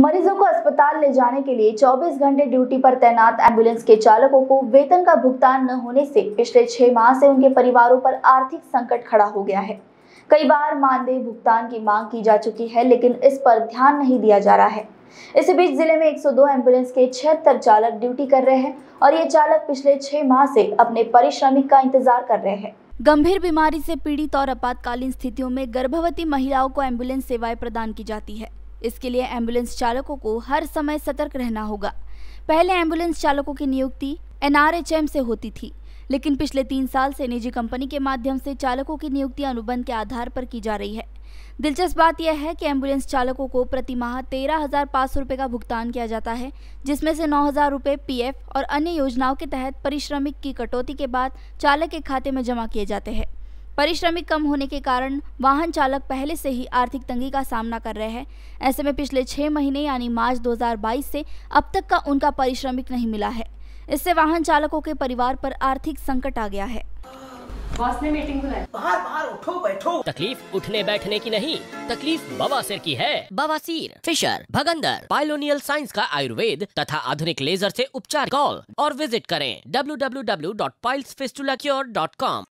मरीजों को अस्पताल ले जाने के लिए 24 घंटे ड्यूटी पर तैनात एम्बुलेंस के चालकों को वेतन का भुगतान न होने से पिछले छह माह से उनके परिवारों पर आर्थिक संकट खड़ा हो गया है कई बार मानदेय भुगतान की मांग की जा चुकी है लेकिन इस पर ध्यान नहीं दिया जा रहा है इसी बीच जिले में 102 एम्बुलेंस के छिहत्तर चालक ड्यूटी कर रहे हैं और ये चालक पिछले छह माह से अपने परिश्रमिक का इंतजार कर रहे हैं गंभीर बीमारी से पीड़ित और आपातकालीन स्थितियों में गर्भवती महिलाओं को एम्बुलेंस सेवाएं प्रदान की जाती है इसके लिए एम्बुलेंस चालकों को हर समय सतर्क रहना होगा पहले एम्बुलेंस चालकों की नियुक्ति एनआरएचएम से होती थी लेकिन पिछले तीन साल से निजी कंपनी के माध्यम से चालकों की नियुक्ति अनुबंध के आधार पर की जा रही है दिलचस्प बात यह है कि एम्बुलेंस चालकों को प्रति माह तेरह हजार पाँच सौ रुपये का भुगतान किया जाता है जिसमें से नौ हजार रुपये पी और अन्य योजनाओं के तहत परिश्रमिक की कटौती के बाद चालक के खाते में जमा किए जाते हैं परिश्रमिक कम होने के कारण वाहन चालक पहले से ही आर्थिक तंगी का सामना कर रहे हैं ऐसे में पिछले छह महीने यानी मार्च 2022 से अब तक का उनका परिश्रमिक नहीं मिला है इससे वाहन चालकों के परिवार पर आर्थिक संकट आ गया है मीटिंग बाहर बाहर उठो बैठो तकलीफ उठने बैठने की नहीं तकलीफ बवासीर की है बवासीर फिशर भगंदर पाइलोनियल साइंस का आयुर्वेद तथा आधुनिक लेजर से उपचार कॉल और विजिट करें डब्ल्यू डब्ल्यू डब्ल्यू डॉट